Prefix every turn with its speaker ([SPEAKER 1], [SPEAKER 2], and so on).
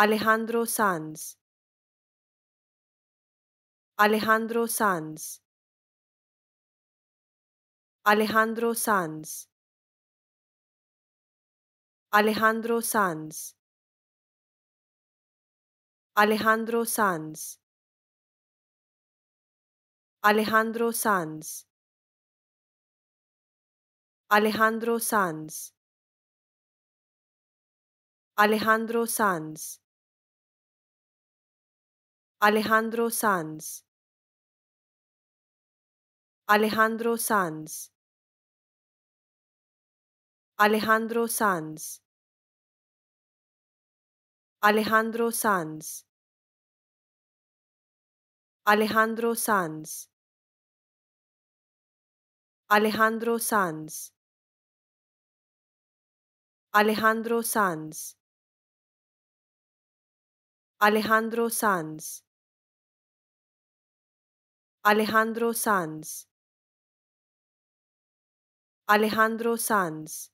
[SPEAKER 1] Alejandro Sanz Alejandro Sanz Alejandro Sanz Alejandro Sanz Alejandro Sanz Alejandro Sanz Alejandro Sanz Alejandro Sanz Alejandro Sanz Alejandro Sanz Alejandro Sanz Alejandro Sanz Alejandro Sanz Alejandro Sanz Alejandro Sanz Alejandro Sanz Alejandro Sanz Alejandro Sanz